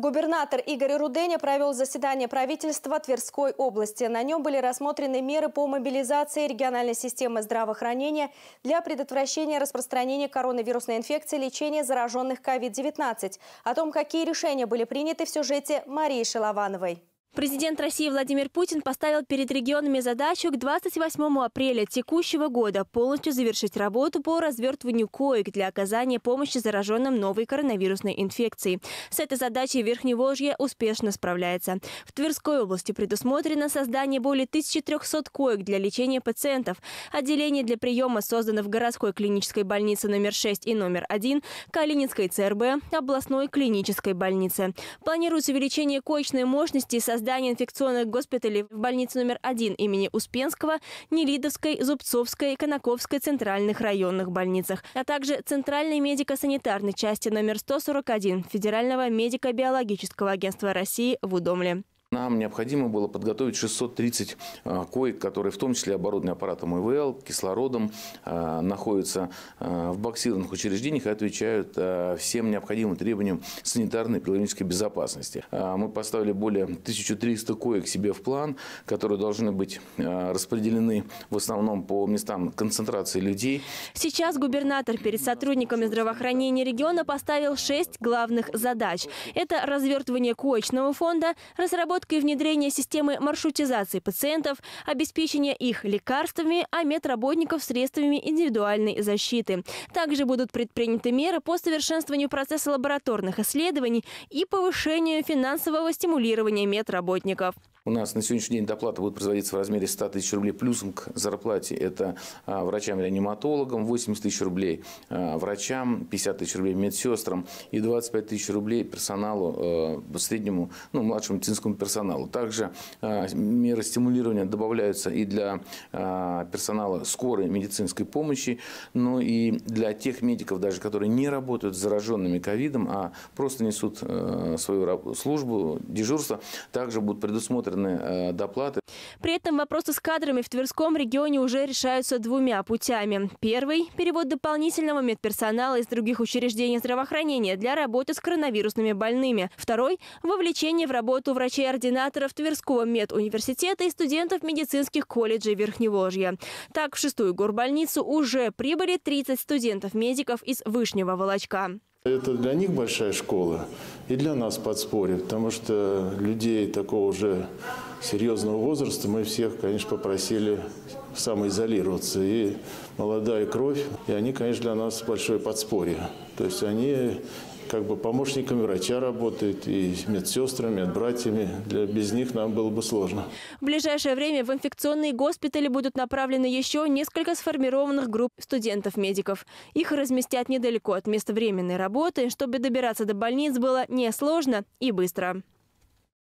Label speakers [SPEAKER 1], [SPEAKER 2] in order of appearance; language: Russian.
[SPEAKER 1] Губернатор Игорь Руденя провел заседание правительства Тверской области. На нем были рассмотрены меры по мобилизации региональной системы здравоохранения для предотвращения распространения коронавирусной инфекции лечения зараженных COVID-19. О том, какие решения были приняты в сюжете Марии Шеловановой. Президент России Владимир Путин поставил перед регионами задачу к 28 апреля текущего года полностью завершить работу по развертыванию коек для оказания помощи зараженным новой коронавирусной инфекцией. С этой задачей Верхневолжье успешно справляется. В Тверской области предусмотрено создание более 1300 коек для лечения пациентов. Отделение для приема создано в городской клинической больнице номер 6 и номер 1, Калининской ЦРБ, областной клинической больнице. Планируется увеличение коечной мощности и создание создания инфекционных госпиталей в больнице номер 1 имени Успенского, Нелидовской, Зубцовской, Конаковской центральных районных больницах, а также Центральной медико-санитарной части номер 141 Федерального медико-биологического агентства России в Удомле.
[SPEAKER 2] Нам необходимо было подготовить 630 э, коек, которые в том числе оборудованы аппаратом ИВЛ, кислородом, э, находятся э, в боксированных учреждениях и отвечают всем необходимым требованиям санитарной и педагогической безопасности. Мы поставили более 1300 коек себе в план, которые должны быть распределены в основном по местам концентрации людей.
[SPEAKER 1] Сейчас губернатор перед сотрудниками здравоохранения региона поставил шесть главных задач. Это развертывание коечного фонда, разработка разработка и внедрение системы маршрутизации пациентов, обеспечение их лекарствами, а медработников средствами индивидуальной защиты. Также будут предприняты меры по совершенствованию процесса лабораторных исследований и повышению финансового стимулирования медработников.
[SPEAKER 2] У нас на сегодняшний день доплата будет производиться в размере 100 тысяч рублей плюсом к зарплате. Это а, врачам-реаниматологам 80 тысяч рублей, а, врачам 50 тысяч рублей, медсестрам и 25 тысяч рублей персоналу, э, среднему, ну, младшему медицинскому персоналу. Также а, меры стимулирования добавляются и для персонала скорой медицинской помощи, но и для тех медиков, даже которые не работают с зараженными ковидом, а просто несут э, свою службу, дежурство, также будут предусмотрены предусмотрены э, доплаты.
[SPEAKER 1] При этом вопросы с кадрами в Тверском регионе уже решаются двумя путями. Первый – перевод дополнительного медперсонала из других учреждений здравоохранения для работы с коронавирусными больными. Второй – вовлечение в работу врачей-ординаторов Тверского медуниверситета и студентов медицинских колледжей Верхневожья. Так, в шестую горбольницу уже прибыли 30 студентов-медиков из Вышнего Волочка.
[SPEAKER 3] Это для них большая школа и для нас подспорье, потому что людей такого уже серьезного возраста мы всех, конечно, попросили самоизолироваться. И молодая кровь, и они, конечно, для нас большое подспорье. То есть они как бы помощниками врача работает, и медсестрами, и братьями. Для, без них нам было бы сложно.
[SPEAKER 1] В ближайшее время в инфекционные госпитали будут направлены еще несколько сформированных групп студентов-медиков. Их разместят недалеко от места временной работы, чтобы добираться до больниц было несложно и быстро.